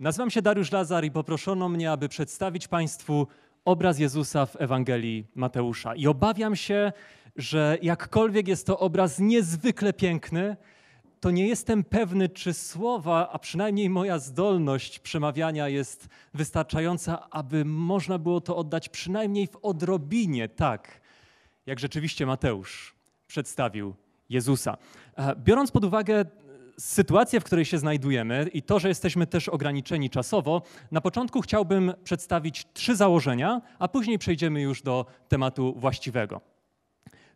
Nazywam się Dariusz Lazar i poproszono mnie, aby przedstawić Państwu obraz Jezusa w Ewangelii Mateusza. I obawiam się, że jakkolwiek jest to obraz niezwykle piękny, to nie jestem pewny, czy słowa, a przynajmniej moja zdolność przemawiania jest wystarczająca, aby można było to oddać przynajmniej w odrobinie tak, jak rzeczywiście Mateusz przedstawił Jezusa. E, biorąc pod uwagę sytuację, w której się znajdujemy i to, że jesteśmy też ograniczeni czasowo, na początku chciałbym przedstawić trzy założenia, a później przejdziemy już do tematu właściwego.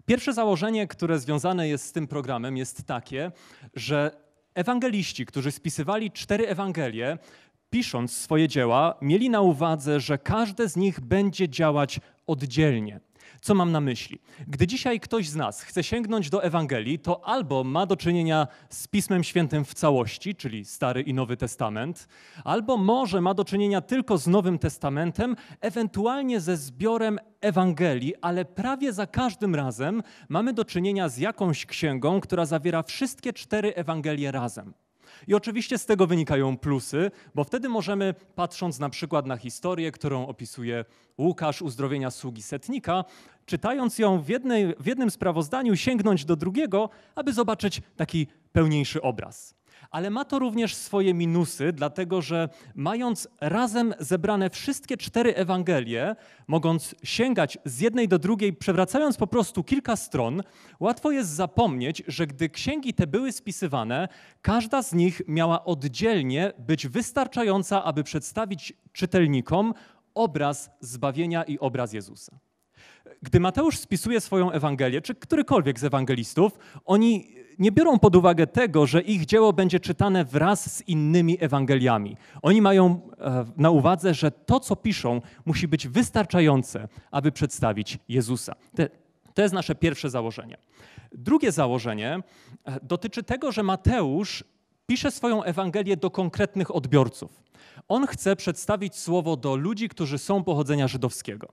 Pierwsze założenie, które związane jest z tym programem, jest takie, że ewangeliści, którzy spisywali cztery Ewangelie, pisząc swoje dzieła, mieli na uwadze, że każde z nich będzie działać oddzielnie. Co mam na myśli? Gdy dzisiaj ktoś z nas chce sięgnąć do Ewangelii, to albo ma do czynienia z Pismem Świętym w całości, czyli Stary i Nowy Testament, albo może ma do czynienia tylko z Nowym Testamentem, ewentualnie ze zbiorem Ewangelii, ale prawie za każdym razem mamy do czynienia z jakąś księgą, która zawiera wszystkie cztery Ewangelie razem. I oczywiście z tego wynikają plusy, bo wtedy możemy, patrząc na przykład na historię, którą opisuje Łukasz uzdrowienia sługi setnika, czytając ją w, jednej, w jednym sprawozdaniu, sięgnąć do drugiego, aby zobaczyć taki pełniejszy obraz ale ma to również swoje minusy, dlatego że mając razem zebrane wszystkie cztery Ewangelie, mogąc sięgać z jednej do drugiej, przewracając po prostu kilka stron, łatwo jest zapomnieć, że gdy księgi te były spisywane, każda z nich miała oddzielnie być wystarczająca, aby przedstawić czytelnikom obraz zbawienia i obraz Jezusa. Gdy Mateusz spisuje swoją Ewangelię, czy którykolwiek z ewangelistów, oni nie biorą pod uwagę tego, że ich dzieło będzie czytane wraz z innymi Ewangeliami. Oni mają e, na uwadze, że to, co piszą, musi być wystarczające, aby przedstawić Jezusa. To jest nasze pierwsze założenie. Drugie założenie e, dotyczy tego, że Mateusz pisze swoją Ewangelię do konkretnych odbiorców. On chce przedstawić słowo do ludzi, którzy są pochodzenia żydowskiego.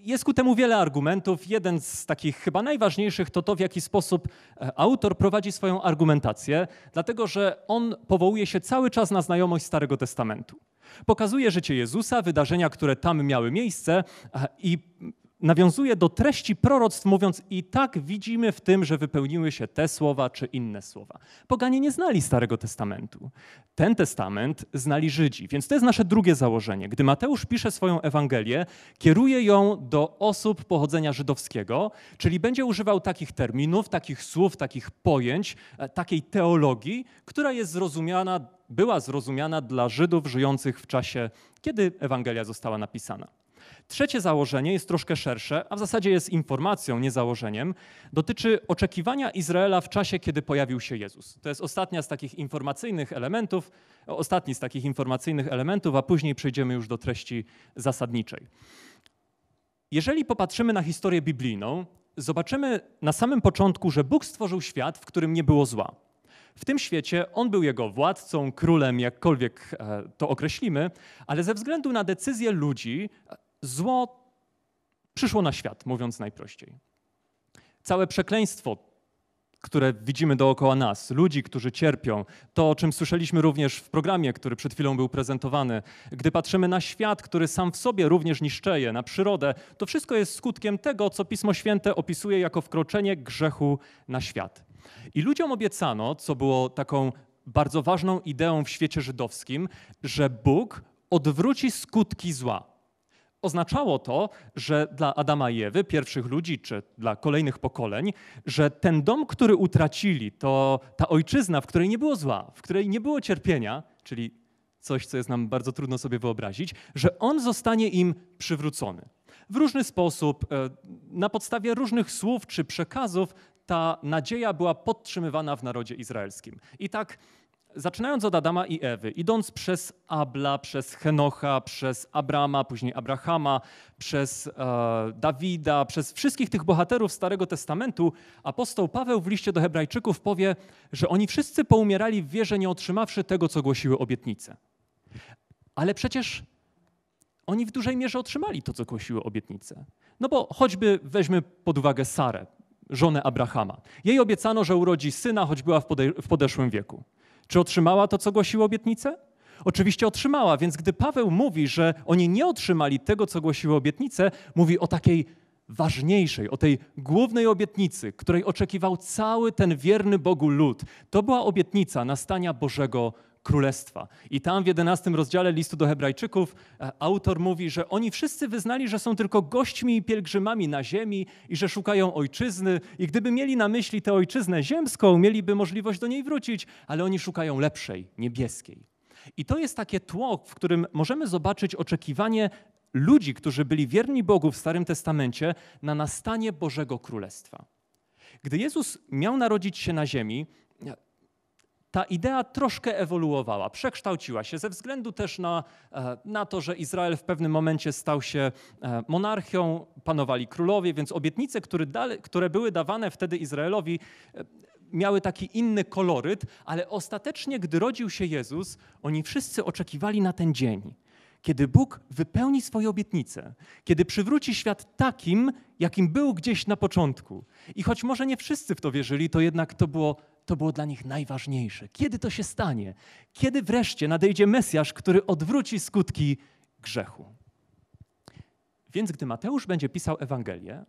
Jest ku temu wiele argumentów. Jeden z takich chyba najważniejszych to to, w jaki sposób e, autor prowadzi swoją argumentację, dlatego że on powołuje się cały czas na znajomość Starego Testamentu. Pokazuje życie Jezusa, wydarzenia, które tam miały miejsce e, i nawiązuje do treści proroctw, mówiąc: I tak widzimy w tym, że wypełniły się te słowa czy inne słowa. Poganie nie znali Starego Testamentu. Ten testament znali Żydzi, więc to jest nasze drugie założenie. Gdy Mateusz pisze swoją Ewangelię, kieruje ją do osób pochodzenia żydowskiego, czyli będzie używał takich terminów, takich słów, takich pojęć, e, takiej teologii, która jest zrozumiana, była zrozumiana dla Żydów żyjących w czasie, kiedy Ewangelia została napisana. Trzecie założenie jest troszkę szersze, a w zasadzie jest informacją, nie założeniem. Dotyczy oczekiwania Izraela w czasie, kiedy pojawił się Jezus. To jest ostatnia z takich informacyjnych elementów, ostatni z takich informacyjnych elementów, a później przejdziemy już do treści zasadniczej. Jeżeli popatrzymy na historię biblijną, zobaczymy na samym początku, że Bóg stworzył świat, w którym nie było zła. W tym świecie on był jego władcą, królem, jakkolwiek e, to określimy, ale ze względu na decyzje ludzi zło przyszło na świat, mówiąc najprościej. Całe przekleństwo, które widzimy dookoła nas, ludzi, którzy cierpią, to o czym słyszeliśmy również w programie, który przed chwilą był prezentowany, gdy patrzymy na świat, który sam w sobie również niszczeje, na przyrodę, to wszystko jest skutkiem tego, co Pismo Święte opisuje jako wkroczenie grzechu na świat. I ludziom obiecano, co było taką bardzo ważną ideą w świecie żydowskim, że Bóg odwróci skutki zła oznaczało to, że dla Adama i Ewy, pierwszych ludzi, czy dla kolejnych pokoleń, że ten dom, który utracili, to ta ojczyzna, w której nie było zła, w której nie było cierpienia, czyli coś, co jest nam bardzo trudno sobie wyobrazić, że on zostanie im przywrócony. W różny sposób, e, na podstawie różnych słów czy przekazów, ta nadzieja była podtrzymywana w narodzie izraelskim. I tak Zaczynając od Adama i Ewy, idąc przez Abla, przez Henocha, przez Abrama, później Abrahama, przez e, Dawida, przez wszystkich tych bohaterów Starego Testamentu, apostoł Paweł w liście do Hebrajczyków powie, że oni wszyscy poumierali w wierze, nie otrzymawszy tego, co głosiły obietnice. Ale przecież oni w dużej mierze otrzymali to, co głosiły obietnice. No bo choćby weźmy pod uwagę Sarę, żonę Abrahama. Jej obiecano, że urodzi syna, choć była w, w podeszłym wieku. Czy otrzymała to, co głosiły obietnice? Oczywiście otrzymała, więc gdy Paweł mówi, że oni nie otrzymali tego, co głosiły obietnice, mówi o takiej ważniejszej, o tej głównej obietnicy, której oczekiwał cały ten wierny Bogu lud. To była obietnica nastania Bożego królestwa. I tam w 11 rozdziale listu do Hebrajczyków e, autor mówi, że oni wszyscy wyznali, że są tylko gośćmi i pielgrzymami na ziemi i że szukają ojczyzny. I gdyby mieli na myśli tę ojczyznę ziemską, mieliby możliwość do niej wrócić, ale oni szukają lepszej, niebieskiej. I to jest takie tło, w którym możemy zobaczyć oczekiwanie ludzi, którzy byli wierni Bogu w Starym Testamencie, na nastanie Bożego Królestwa. Gdy Jezus miał narodzić się na ziemi, ta idea troszkę ewoluowała, przekształciła się ze względu też na, e, na to, że Izrael w pewnym momencie stał się e, monarchią, panowali królowie, więc obietnice, które, dalej, które były dawane wtedy Izraelowi, e, miały taki inny koloryt, ale ostatecznie, gdy rodził się Jezus, oni wszyscy oczekiwali na ten dzień, kiedy Bóg wypełni swoje obietnice, kiedy przywróci świat takim, jakim był gdzieś na początku. I choć może nie wszyscy w to wierzyli, to jednak to było to było dla nich najważniejsze. Kiedy to się stanie? Kiedy wreszcie nadejdzie Mesjasz, który odwróci skutki grzechu? Więc gdy Mateusz będzie pisał Ewangelię,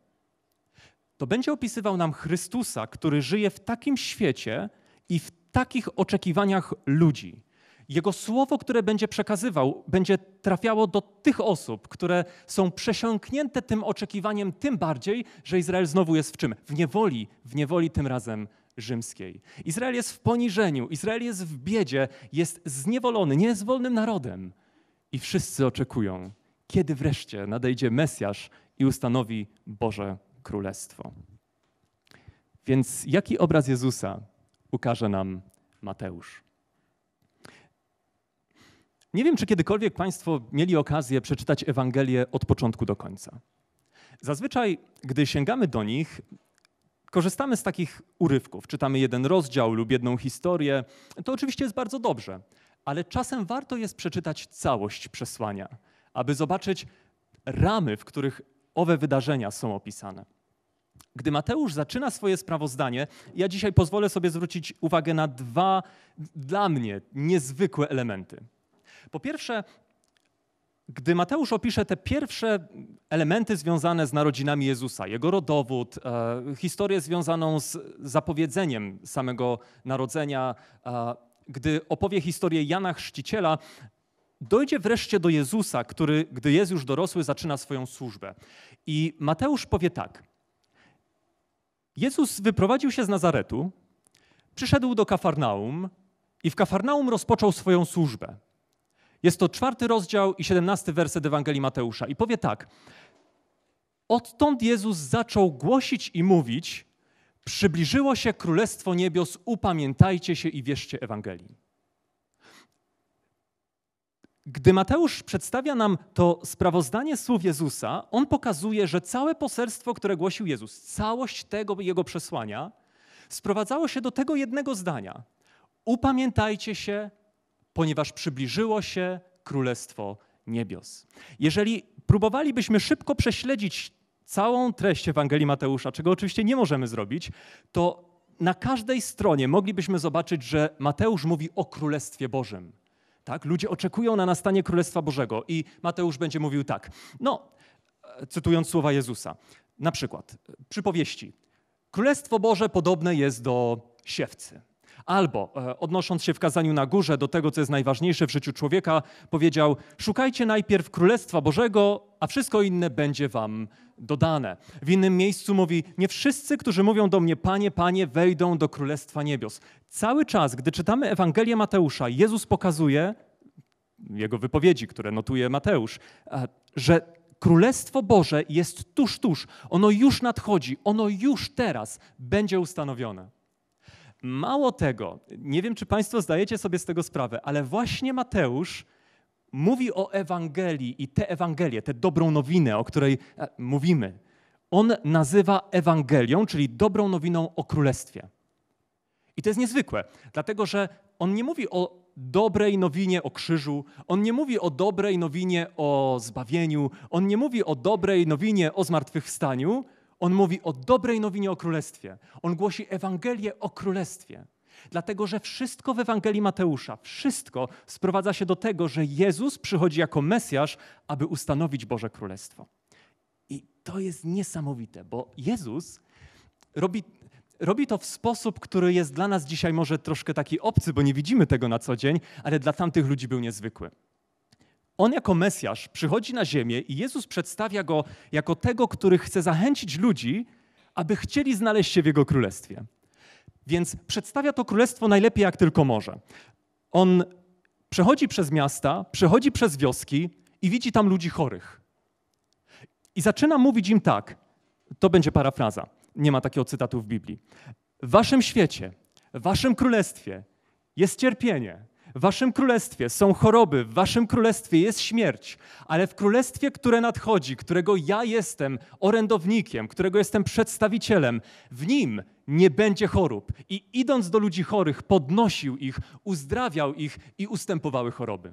to będzie opisywał nam Chrystusa, który żyje w takim świecie i w takich oczekiwaniach ludzi. Jego słowo, które będzie przekazywał, będzie trafiało do tych osób, które są przesiąknięte tym oczekiwaniem, tym bardziej, że Izrael znowu jest w czym? W niewoli, w niewoli tym razem rzymskiej. Izrael jest w poniżeniu, Izrael jest w biedzie, jest zniewolony, nie jest wolnym narodem. I wszyscy oczekują, kiedy wreszcie nadejdzie Mesjasz i ustanowi Boże Królestwo. Więc jaki obraz Jezusa ukaże nam Mateusz? Nie wiem, czy kiedykolwiek Państwo mieli okazję przeczytać Ewangelię od początku do końca. Zazwyczaj, gdy sięgamy do nich, korzystamy z takich urywków, czytamy jeden rozdział lub jedną historię, to oczywiście jest bardzo dobrze, ale czasem warto jest przeczytać całość przesłania, aby zobaczyć ramy, w których owe wydarzenia są opisane. Gdy Mateusz zaczyna swoje sprawozdanie, ja dzisiaj pozwolę sobie zwrócić uwagę na dwa dla mnie niezwykłe elementy. Po pierwsze, gdy Mateusz opisze te pierwsze elementy związane z narodzinami Jezusa, jego rodowód, e, historię związaną z zapowiedzeniem samego narodzenia, e, gdy opowie historię Jana Chrzciciela, dojdzie wreszcie do Jezusa, który, gdy jest już dorosły, zaczyna swoją służbę. I Mateusz powie tak. Jezus wyprowadził się z Nazaretu, przyszedł do Kafarnaum i w Kafarnaum rozpoczął swoją służbę. Jest to czwarty rozdział i siedemnasty werset Ewangelii Mateusza. I powie tak. Odtąd Jezus zaczął głosić i mówić: Przybliżyło się królestwo niebios, upamiętajcie się i wierzcie Ewangelii. Gdy Mateusz przedstawia nam to sprawozdanie słów Jezusa, on pokazuje, że całe poselstwo, które głosił Jezus, całość tego jego przesłania, sprowadzało się do tego jednego zdania: Upamiętajcie się ponieważ przybliżyło się Królestwo Niebios. Jeżeli próbowalibyśmy szybko prześledzić całą treść Ewangelii Mateusza, czego oczywiście nie możemy zrobić, to na każdej stronie moglibyśmy zobaczyć, że Mateusz mówi o Królestwie Bożym. Tak? Ludzie oczekują na nastanie Królestwa Bożego i Mateusz będzie mówił tak. No, cytując słowa Jezusa, na przykład przypowieści. Królestwo Boże podobne jest do siewcy. Albo, e, odnosząc się w kazaniu na górze do tego, co jest najważniejsze w życiu człowieka, powiedział: Szukajcie najpierw Królestwa Bożego, a wszystko inne będzie wam dodane. W innym miejscu mówi: Nie wszyscy, którzy mówią do mnie, Panie, Panie, wejdą do Królestwa Niebios. Cały czas, gdy czytamy Ewangelię Mateusza, Jezus pokazuje, jego wypowiedzi, które notuje Mateusz, e, że Królestwo Boże jest tuż, tuż. Ono już nadchodzi, ono już teraz będzie ustanowione. Mało tego, nie wiem, czy Państwo zdajecie sobie z tego sprawę, ale właśnie Mateusz mówi o Ewangelii i tę Ewangelię, tę dobrą nowinę, o której e, mówimy, on nazywa Ewangelią, czyli dobrą nowiną o Królestwie. I to jest niezwykłe, dlatego że on nie mówi o dobrej nowinie o krzyżu, on nie mówi o dobrej nowinie o zbawieniu, on nie mówi o dobrej nowinie o zmartwychwstaniu, on mówi o dobrej nowinie o królestwie. On głosi Ewangelię o królestwie. Dlatego, że wszystko w Ewangelii Mateusza, wszystko sprowadza się do tego, że Jezus przychodzi jako Mesjasz, aby ustanowić Boże Królestwo. I to jest niesamowite, bo Jezus robi, robi to w sposób, który jest dla nas dzisiaj może troszkę taki obcy, bo nie widzimy tego na co dzień, ale dla tamtych ludzi był niezwykły. On jako Mesjasz przychodzi na ziemię i Jezus przedstawia go jako tego, który chce zachęcić ludzi, aby chcieli znaleźć się w jego królestwie. Więc przedstawia to królestwo najlepiej, jak tylko może. On przechodzi przez miasta, przechodzi przez wioski i widzi tam ludzi chorych. I zaczyna mówić im tak, to będzie parafraza, nie ma takiego cytatu w Biblii. W waszym świecie, w waszym królestwie jest cierpienie, w waszym królestwie są choroby, w waszym królestwie jest śmierć, ale w królestwie, które nadchodzi, którego ja jestem orędownikiem, którego jestem przedstawicielem, w nim nie będzie chorób. I idąc do ludzi chorych, podnosił ich, uzdrawiał ich i ustępowały choroby.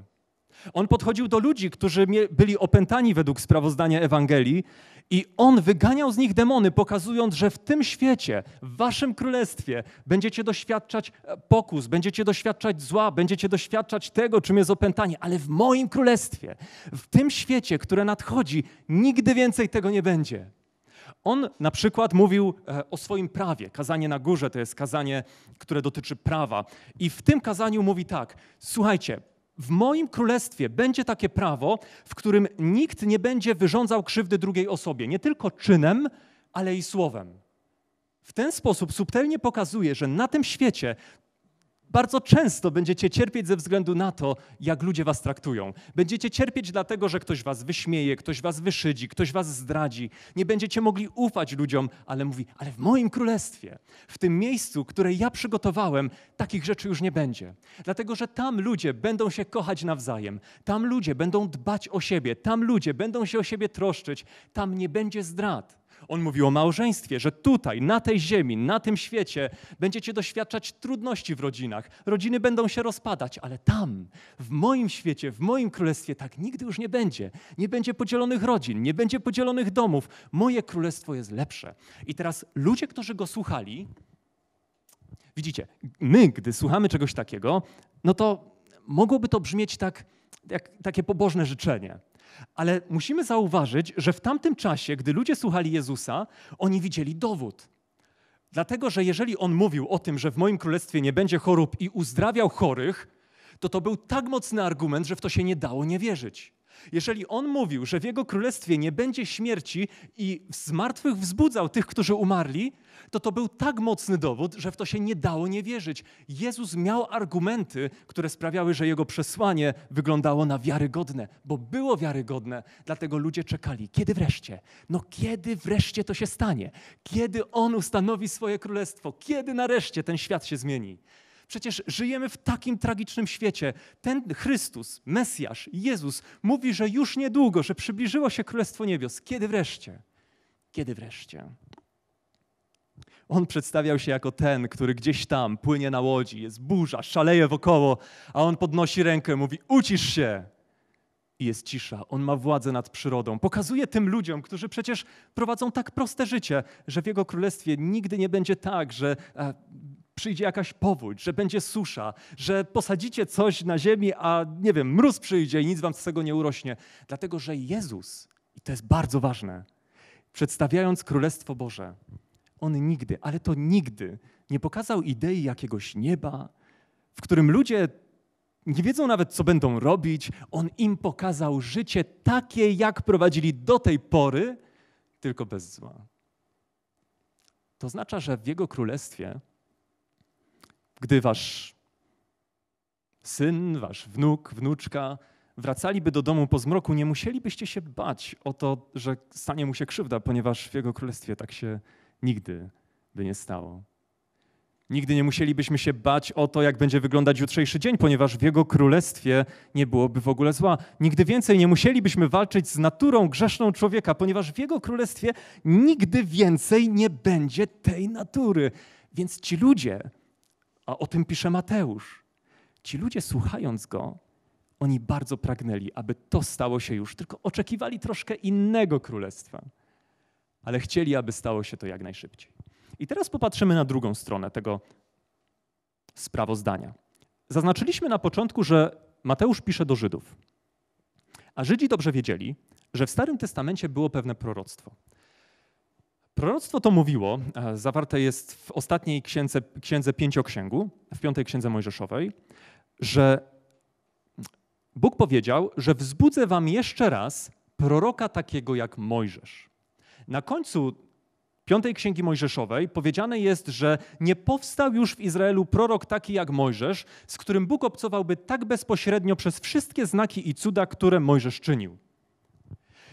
On podchodził do ludzi, którzy byli opętani według sprawozdania Ewangelii i on wyganiał z nich demony, pokazując, że w tym świecie, w waszym królestwie będziecie doświadczać e, pokus, będziecie doświadczać zła, będziecie doświadczać tego, czym jest opętanie, ale w moim królestwie, w tym świecie, które nadchodzi, nigdy więcej tego nie będzie. On na przykład mówił e, o swoim prawie. Kazanie na górze to jest kazanie, które dotyczy prawa. I w tym kazaniu mówi tak: Słuchajcie, w moim królestwie będzie takie prawo, w którym nikt nie będzie wyrządzał krzywdy drugiej osobie, nie tylko czynem, ale i słowem. W ten sposób subtelnie pokazuje, że na tym świecie bardzo często będziecie cierpieć ze względu na to, jak ludzie was traktują. Będziecie cierpieć dlatego, że ktoś was wyśmieje, ktoś was wyszydzi, ktoś was zdradzi. Nie będziecie mogli ufać ludziom, ale mówi, ale w moim królestwie, w tym miejscu, które ja przygotowałem, takich rzeczy już nie będzie. Dlatego, że tam ludzie będą się kochać nawzajem, tam ludzie będą dbać o siebie, tam ludzie będą się o siebie troszczyć, tam nie będzie zdrad. On mówił o małżeństwie, że tutaj, na tej ziemi, na tym świecie będziecie doświadczać trudności w rodzinach. Rodziny będą się rozpadać, ale tam, w moim świecie, w moim królestwie tak nigdy już nie będzie. Nie będzie podzielonych rodzin, nie będzie podzielonych domów. Moje królestwo jest lepsze. I teraz ludzie, którzy go słuchali, widzicie, my, gdy słuchamy czegoś takiego, no to mogłoby to brzmieć tak, jak takie pobożne życzenie. Ale musimy zauważyć, że w tamtym czasie, gdy ludzie słuchali Jezusa, oni widzieli dowód. Dlatego, że jeżeli on mówił o tym, że w moim królestwie nie będzie chorób i uzdrawiał chorych, to to był tak mocny argument, że w to się nie dało nie wierzyć. Jeżeli on mówił, że w jego królestwie nie będzie śmierci i z martwych wzbudzał tych, którzy umarli, to to był tak mocny dowód, że w to się nie dało nie wierzyć. Jezus miał argumenty, które sprawiały, że jego przesłanie wyglądało na wiarygodne, bo było wiarygodne, dlatego ludzie czekali. Kiedy wreszcie? No kiedy wreszcie to się stanie? Kiedy on ustanowi swoje królestwo? Kiedy nareszcie ten świat się zmieni? Przecież żyjemy w takim tragicznym świecie. Ten Chrystus, Mesjasz, Jezus mówi, że już niedługo, że przybliżyło się Królestwo Niebios. Kiedy wreszcie? Kiedy wreszcie? On przedstawiał się jako ten, który gdzieś tam płynie na łodzi, jest burza, szaleje wokoło, a on podnosi rękę, mówi: Ucisz się! I jest cisza. On ma władzę nad przyrodą. Pokazuje tym ludziom, którzy przecież prowadzą tak proste życie, że w jego królestwie nigdy nie będzie tak, że e, przyjdzie jakaś powódź, że będzie susza, że posadzicie coś na ziemi, a nie wiem, mróz przyjdzie i nic wam z tego nie urośnie. Dlatego, że Jezus, i to jest bardzo ważne, przedstawiając Królestwo Boże, on nigdy, ale to nigdy nie pokazał idei jakiegoś nieba, w którym ludzie nie wiedzą nawet, co będą robić. On im pokazał życie takie, jak prowadzili do tej pory, tylko bez zła. To oznacza, że w Jego królestwie gdy wasz syn, wasz wnuk, wnuczka wracaliby do domu po zmroku, nie musielibyście się bać o to, że stanie mu się krzywda, ponieważ w jego królestwie tak się nigdy by nie stało. Nigdy nie musielibyśmy się bać o to, jak będzie wyglądać jutrzejszy dzień, ponieważ w Jego królestwie nie byłoby w ogóle zła. Nigdy więcej nie musielibyśmy walczyć z naturą grzeszną człowieka, ponieważ w Jego królestwie nigdy więcej nie będzie tej natury. Więc ci ludzie, a o tym pisze Mateusz. Ci ludzie słuchając go, oni bardzo pragnęli, aby to stało się już, tylko oczekiwali troszkę innego królestwa. Ale chcieli, aby stało się to jak najszybciej. I teraz popatrzymy na drugą stronę tego sprawozdania. Zaznaczyliśmy na początku, że Mateusz pisze do Żydów. A Żydzi dobrze wiedzieli, że w Starym Testamencie było pewne proroctwo. Proroctwo to mówiło, e, zawarte jest w ostatniej księdze, księdze pięcioksięgu, w piątej księdze mojżeszowej, że Bóg powiedział, że wzbudzę wam jeszcze raz proroka takiego jak Mojżesz. Na końcu piątej księgi mojżeszowej powiedziane jest, że nie powstał już w Izraelu prorok taki jak Mojżesz, z którym Bóg obcowałby tak bezpośrednio przez wszystkie znaki i cuda, które Mojżesz czynił.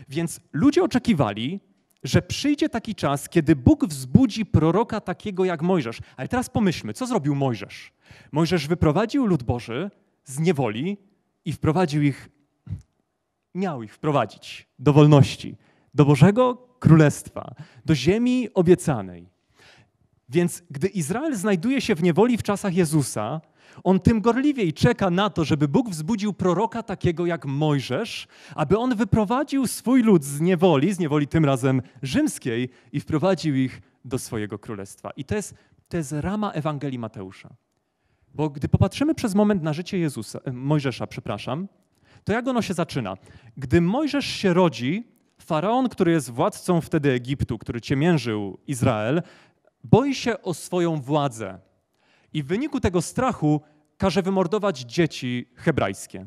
Więc ludzie oczekiwali, że przyjdzie taki czas, kiedy Bóg wzbudzi proroka takiego jak Mojżesz. Ale teraz pomyślmy, co zrobił Mojżesz? Mojżesz wyprowadził lud Boży z niewoli i wprowadził ich, miał ich wprowadzić do wolności, do Bożego Królestwa, do ziemi obiecanej. Więc gdy Izrael znajduje się w niewoli w czasach Jezusa, on tym gorliwiej czeka na to, żeby Bóg wzbudził proroka takiego jak Mojżesz, aby on wyprowadził swój lud z niewoli, z niewoli tym razem rzymskiej, i wprowadził ich do swojego królestwa. I to jest, to jest rama Ewangelii Mateusza. Bo gdy popatrzymy przez moment na życie Jezusa, e, Mojżesza, przepraszam, to jak ono się zaczyna? Gdy Mojżesz się rodzi, faraon, który jest władcą wtedy Egiptu, który ciemiężył Izrael, boi się o swoją władzę i w wyniku tego strachu każe wymordować dzieci hebrajskie.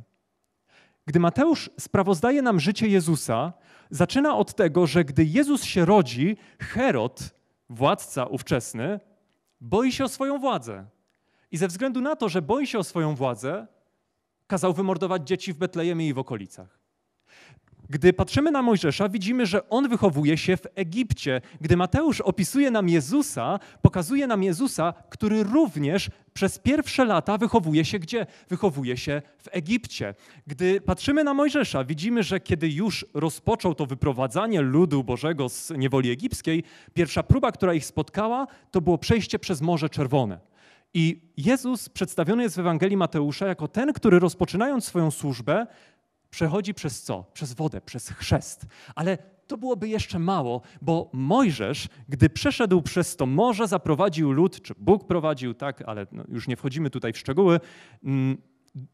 Gdy Mateusz sprawozdaje nam życie Jezusa, zaczyna od tego, że gdy Jezus się rodzi, Herod, władca ówczesny, boi się o swoją władzę. I ze względu na to, że boi się o swoją władzę, kazał wymordować dzieci w Betlejemie i w okolicach. Gdy patrzymy na Mojżesza, widzimy, że on wychowuje się w Egipcie. Gdy Mateusz opisuje nam Jezusa, pokazuje nam Jezusa, który również przez pierwsze lata wychowuje się gdzie? Wychowuje się w Egipcie. Gdy patrzymy na Mojżesza, widzimy, że kiedy już rozpoczął to wyprowadzanie ludu Bożego z niewoli egipskiej, pierwsza próba, która ich spotkała, to było przejście przez Morze Czerwone. I Jezus przedstawiony jest w Ewangelii Mateusza jako ten, który rozpoczynając swoją służbę, przechodzi przez co? Przez wodę, przez chrzest. Ale to byłoby jeszcze mało, bo Mojżesz, gdy przeszedł przez to morze, zaprowadził lud, czy Bóg prowadził, tak, ale no, już nie wchodzimy tutaj w szczegóły, mm,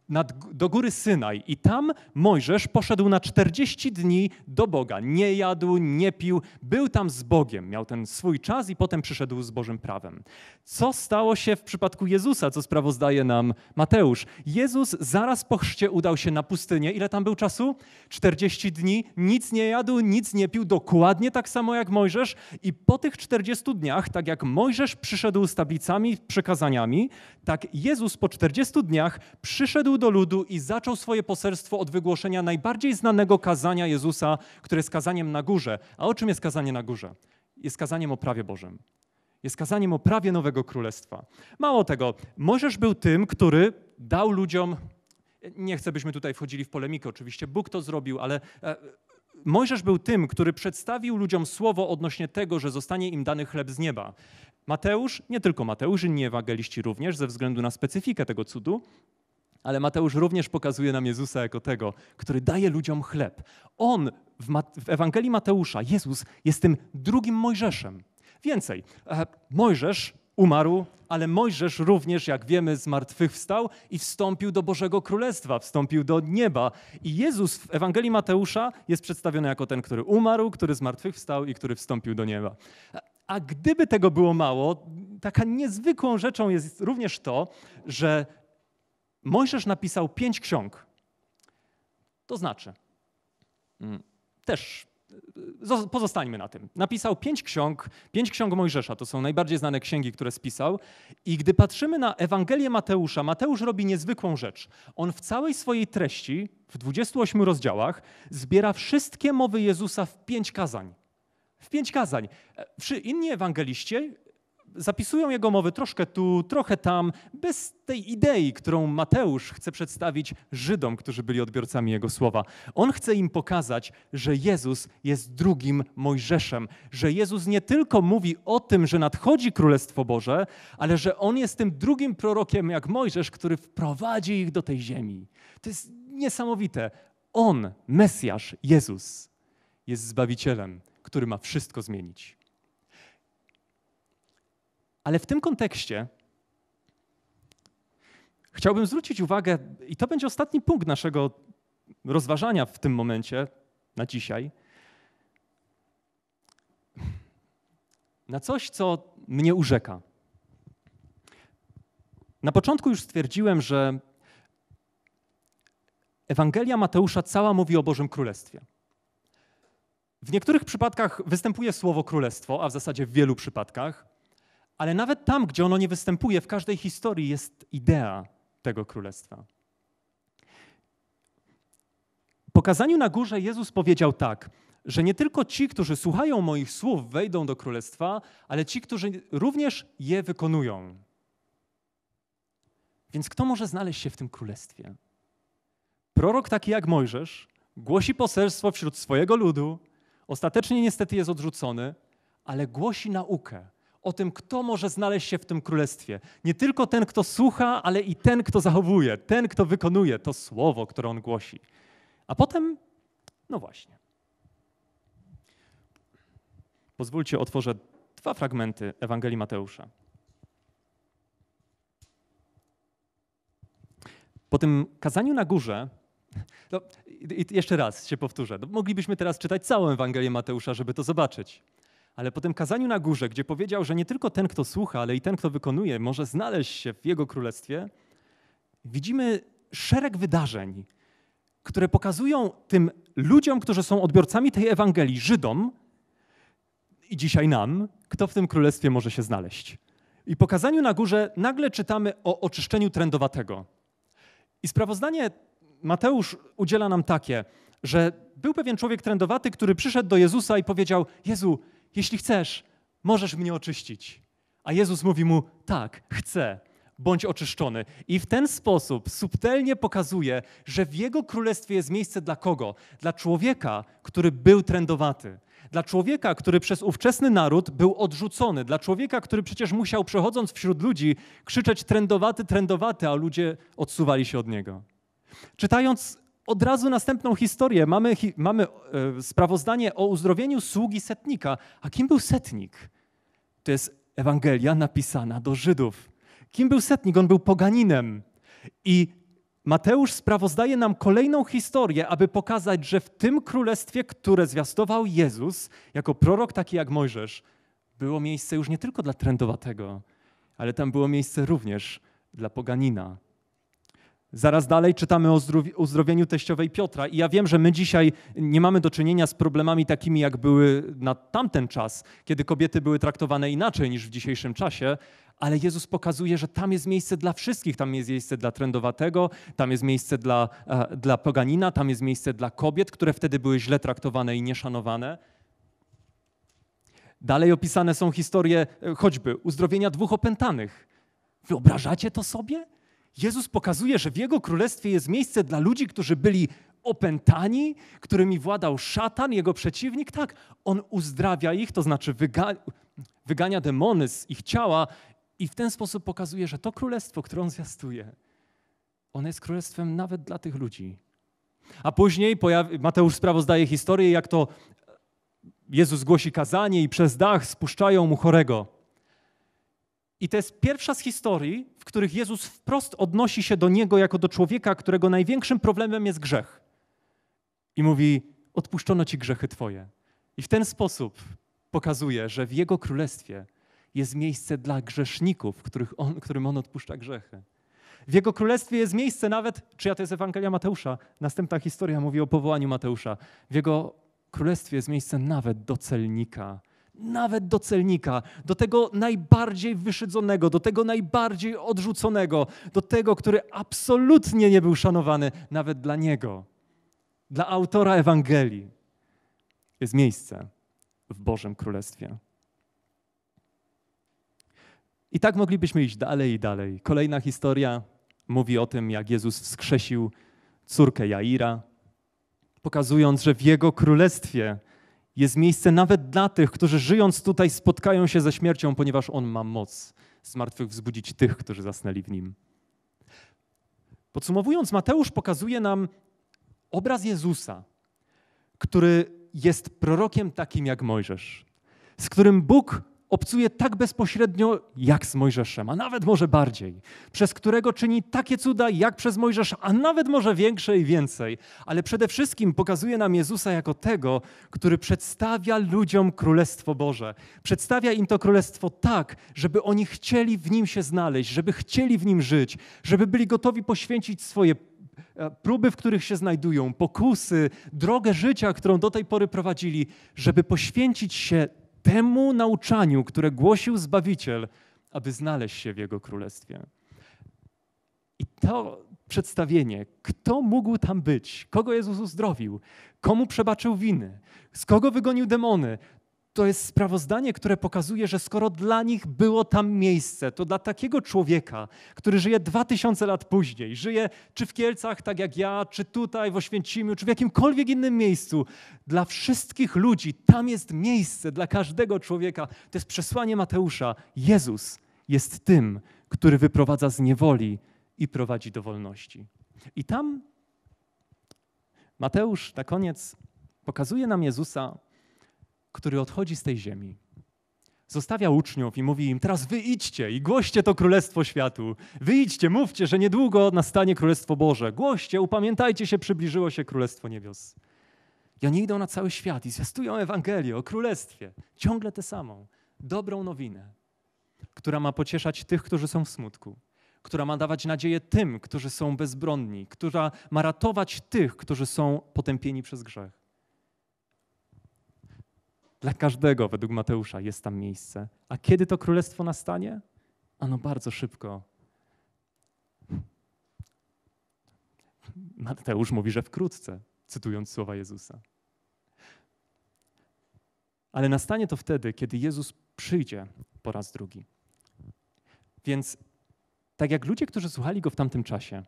nad, do góry Synaj i tam Mojżesz poszedł na 40 dni do Boga. Nie jadł, nie pił, był tam z Bogiem, miał ten swój czas i potem przyszedł z Bożym prawem. Co stało się w przypadku Jezusa, co sprawozdaje nam Mateusz? Jezus zaraz po chrzcie udał się na pustynię. Ile tam był czasu? 40 dni, nic nie jadł, nic nie pił, dokładnie tak samo jak Mojżesz i po tych 40 dniach, tak jak Mojżesz przyszedł z tablicami, przekazaniami tak Jezus po 40 dniach przyszedł przyszedł do ludu i zaczął swoje poselstwo od wygłoszenia najbardziej znanego kazania Jezusa, które jest kazaniem na górze. A o czym jest kazanie na górze? Jest kazaniem o prawie Bożym. Jest kazaniem o prawie nowego królestwa. Mało tego, Możesz był tym, który dał ludziom. Nie chcę, byśmy tutaj wchodzili w polemikę, oczywiście Bóg to zrobił, ale e, Mojżesz był tym, który przedstawił ludziom słowo odnośnie tego, że zostanie im dany chleb z nieba. Mateusz, nie tylko Mateusz, inni ewangeliści również, ze względu na specyfikę tego cudu, ale Mateusz również pokazuje nam Jezusa jako tego, który daje ludziom chleb. On w, Mat- w Ewangelii Mateusza, Jezus jest tym drugim Mojżeszem. Więcej, e, Mojżesz umarł, ale Mojżesz również, jak wiemy, zmartwychwstał i wstąpił do Bożego Królestwa, wstąpił do nieba. I Jezus w Ewangelii Mateusza jest przedstawiony jako ten, który umarł, który zmartwychwstał i który wstąpił do nieba. E, a gdyby tego było mało, taka niezwykłą rzeczą jest również to, że Mojżesz napisał pięć ksiąg. To znaczy, mm, też e, e, pozostańmy na tym. Napisał pięć ksiąg, pięć ksiąg Mojżesza, to są najbardziej znane księgi, które spisał. I gdy patrzymy na Ewangelię Mateusza, Mateusz robi niezwykłą rzecz. On w całej swojej treści, w 28 rozdziałach, zbiera wszystkie mowy Jezusa w pięć kazań. W pięć kazań. E, inni ewangeliści, zapisują jego mowy troszkę tu, trochę tam, bez tej idei, którą Mateusz chce przedstawić Żydom, którzy byli odbiorcami jego słowa. On chce im pokazać, że Jezus jest drugim Mojżeszem, że Jezus nie tylko mówi o tym, że nadchodzi Królestwo Boże, ale że on jest tym drugim prorokiem jak Mojżesz, który wprowadzi ich do tej ziemi. To jest niesamowite. On, Mesjasz, Jezus, jest zbawicielem, który ma wszystko zmienić. Ale w tym kontekście chciałbym zwrócić uwagę, i to będzie ostatni punkt naszego rozważania w tym momencie, na dzisiaj, na coś, co mnie urzeka. Na początku już stwierdziłem, że Ewangelia Mateusza cała mówi o Bożym Królestwie. W niektórych przypadkach występuje słowo królestwo, a w zasadzie w wielu przypadkach. Ale nawet tam, gdzie ono nie występuje, w każdej historii jest idea tego królestwa. Po na górze Jezus powiedział tak, że nie tylko ci, którzy słuchają moich słów, wejdą do królestwa, ale ci, którzy również je wykonują. Więc kto może znaleźć się w tym królestwie? Prorok taki jak Mojżesz głosi poselstwo wśród swojego ludu, ostatecznie niestety jest odrzucony, ale głosi naukę, o tym, kto może znaleźć się w tym królestwie. Nie tylko ten, kto słucha, ale i ten, kto zachowuje, ten, kto wykonuje to słowo, które on głosi. A potem, no właśnie. Pozwólcie, otworzę dwa fragmenty Ewangelii Mateusza. Po tym kazaniu na górze, no, jeszcze raz się powtórzę, no, moglibyśmy teraz czytać całą Ewangelię Mateusza, żeby to zobaczyć ale po tym kazaniu na górze, gdzie powiedział, że nie tylko ten, kto słucha, ale i ten, kto wykonuje, może znaleźć się w Jego królestwie, widzimy szereg wydarzeń, które pokazują tym ludziom, którzy są odbiorcami tej Ewangelii, Żydom i dzisiaj nam, kto w tym królestwie może się znaleźć. I po kazaniu na górze nagle czytamy o oczyszczeniu trendowatego. I sprawozdanie Mateusz udziela nam takie, że był pewien człowiek trędowaty, który przyszedł do Jezusa i powiedział: Jezu, jeśli chcesz, możesz mnie oczyścić. A Jezus mówi mu: Tak, chcę, bądź oczyszczony. I w ten sposób subtelnie pokazuje, że w Jego królestwie jest miejsce dla kogo? Dla człowieka, który był trendowaty. Dla człowieka, który przez ówczesny naród był odrzucony, dla człowieka, który przecież musiał przechodząc wśród ludzi krzyczeć trendowaty, trendowaty, a ludzie odsuwali się od niego. Czytając od razu następną historię. Mamy, mamy e, sprawozdanie o uzdrowieniu sługi setnika. A kim był setnik? To jest Ewangelia napisana do Żydów. Kim był setnik? On był poganinem. I Mateusz sprawozdaje nam kolejną historię, aby pokazać, że w tym królestwie, które zwiastował Jezus, jako prorok taki jak Mojżesz, było miejsce już nie tylko dla trędowatego, ale tam było miejsce również dla poganina. Zaraz dalej czytamy o uzdrowieniu teściowej Piotra. I ja wiem, że my dzisiaj nie mamy do czynienia z problemami takimi, jak były na tamten czas, kiedy kobiety były traktowane inaczej niż w dzisiejszym czasie, ale Jezus pokazuje, że tam jest miejsce dla wszystkich. Tam jest miejsce dla trendowatego, tam jest miejsce dla, e, dla poganina, tam jest miejsce dla kobiet, które wtedy były źle traktowane i nieszanowane. Dalej opisane są historie e, choćby uzdrowienia dwóch opętanych. Wyobrażacie to sobie? Jezus pokazuje, że w Jego królestwie jest miejsce dla ludzi, którzy byli opętani, którymi władał szatan, jego przeciwnik. Tak, on uzdrawia ich, to znaczy wyga wygania demony z ich ciała i w ten sposób pokazuje, że to królestwo, które on zwiastuje, ono jest królestwem nawet dla tych ludzi. A później Mateusz sprawozdaje historię, jak to Jezus głosi kazanie i przez dach spuszczają mu chorego. I to jest pierwsza z historii, w których Jezus wprost odnosi się do niego jako do człowieka, którego największym problemem jest grzech. I mówi: Odpuszczono ci grzechy Twoje. I w ten sposób pokazuje, że w Jego królestwie jest miejsce dla grzeszników, których on, którym On odpuszcza grzechy. W Jego królestwie jest miejsce nawet, czy ja to jest Ewangelia Mateusza, następna historia mówi o powołaniu Mateusza. W Jego królestwie jest miejsce nawet do celnika, nawet do celnika, do tego najbardziej wyszydzonego, do tego najbardziej odrzuconego, do tego, który absolutnie nie był szanowany nawet dla niego. Dla autora Ewangelii jest miejsce w Bożym Królestwie. I tak moglibyśmy iść dalej i dalej. Kolejna historia mówi o tym, jak Jezus wskrzesił córkę Jaira, pokazując, że w jego królestwie jest miejsce nawet dla tych, którzy żyjąc tutaj spotkają się ze śmiercią, ponieważ On ma moc zmartwychwzbudzić wzbudzić tych, którzy zasnęli w Nim. Podsumowując, Mateusz pokazuje nam obraz Jezusa, który jest prorokiem takim jak Mojżesz, z którym Bóg obcuje tak bezpośrednio jak z Mojżeszem, a nawet może bardziej, przez którego czyni takie cuda jak przez Mojżesz, a nawet może większe i więcej, ale przede wszystkim pokazuje nam Jezusa jako tego, który przedstawia ludziom Królestwo Boże. Przedstawia im to Królestwo tak, żeby oni chcieli w nim się znaleźć, żeby chcieli w nim żyć, żeby byli gotowi poświęcić swoje e, próby, w których się znajdują, pokusy, drogę życia, którą do tej pory prowadzili, żeby poświęcić się temu nauczaniu, które głosił Zbawiciel, aby znaleźć się w Jego Królestwie. I to przedstawienie, kto mógł tam być, kogo Jezus uzdrowił, komu przebaczył winy, z kogo wygonił demony, to jest sprawozdanie, które pokazuje, że skoro dla nich było tam miejsce, to dla takiego człowieka, który żyje dwa tysiące lat później, żyje czy w Kielcach, tak jak ja, czy tutaj w Oświęcimiu, czy w jakimkolwiek innym miejscu, dla wszystkich ludzi tam jest miejsce, dla każdego człowieka. To jest przesłanie Mateusza. Jezus jest tym, który wyprowadza z niewoli i prowadzi do wolności. I tam Mateusz na koniec pokazuje nam Jezusa który odchodzi z tej ziemi, zostawia uczniów i mówi im: Teraz wyjdźcie i głoście to królestwo światu. Wyjdźcie, mówcie, że niedługo nastanie królestwo Boże. Głoście, upamiętajcie się, przybliżyło się królestwo niebios. I oni idą na cały świat i zwiastują Ewangelię o królestwie, ciągle tę samą, dobrą nowinę, która ma pocieszać tych, którzy są w smutku, która ma dawać nadzieję tym, którzy są bezbronni, która ma ratować tych, którzy są potępieni przez grzech. Dla każdego, według Mateusza, jest tam miejsce. A kiedy to królestwo nastanie? Ano bardzo szybko. Mateusz mówi, że wkrótce, cytując słowa Jezusa. Ale nastanie to wtedy, kiedy Jezus przyjdzie po raz drugi. Więc tak jak ludzie, którzy słuchali go w tamtym czasie,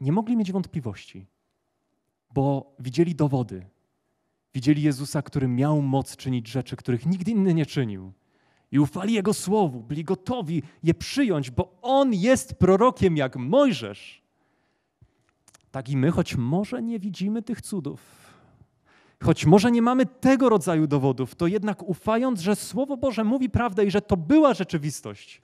nie mogli mieć wątpliwości, bo widzieli dowody, Widzieli Jezusa, który miał moc czynić rzeczy, których nikt inny nie czynił. I ufali Jego słowu, byli gotowi je przyjąć, bo On jest prorokiem jak Mojżesz. Tak i my, choć może nie widzimy tych cudów, choć może nie mamy tego rodzaju dowodów, to jednak ufając, że Słowo Boże mówi prawdę i że to była rzeczywistość,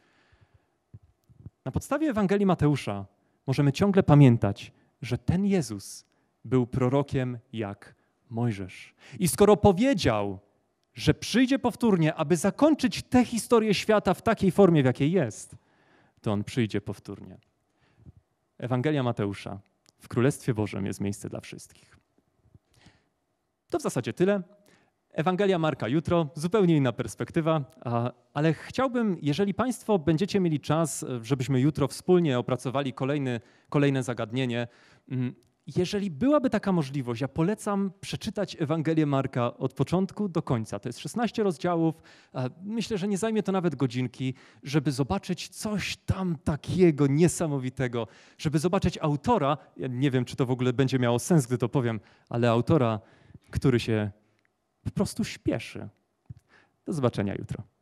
na podstawie Ewangelii Mateusza możemy ciągle pamiętać, że ten Jezus był prorokiem jak Mojżesz. I skoro powiedział, że przyjdzie powtórnie, aby zakończyć tę historię świata w takiej formie, w jakiej jest, to on przyjdzie powtórnie. Ewangelia Mateusza. W Królestwie Bożym jest miejsce dla wszystkich. To w zasadzie tyle. Ewangelia Marka jutro, zupełnie inna perspektywa, ale chciałbym, jeżeli Państwo będziecie mieli czas, żebyśmy jutro wspólnie opracowali kolejny, kolejne zagadnienie, mm, jeżeli byłaby taka możliwość, ja polecam przeczytać Ewangelię Marka od początku do końca. To jest 16 rozdziałów. E, myślę, że nie zajmie to nawet godzinki, żeby zobaczyć coś tam takiego niesamowitego, żeby zobaczyć autora. Ja nie wiem, czy to w ogóle będzie miało sens, gdy to powiem, ale autora, który się po prostu śpieszy. Do zobaczenia jutro.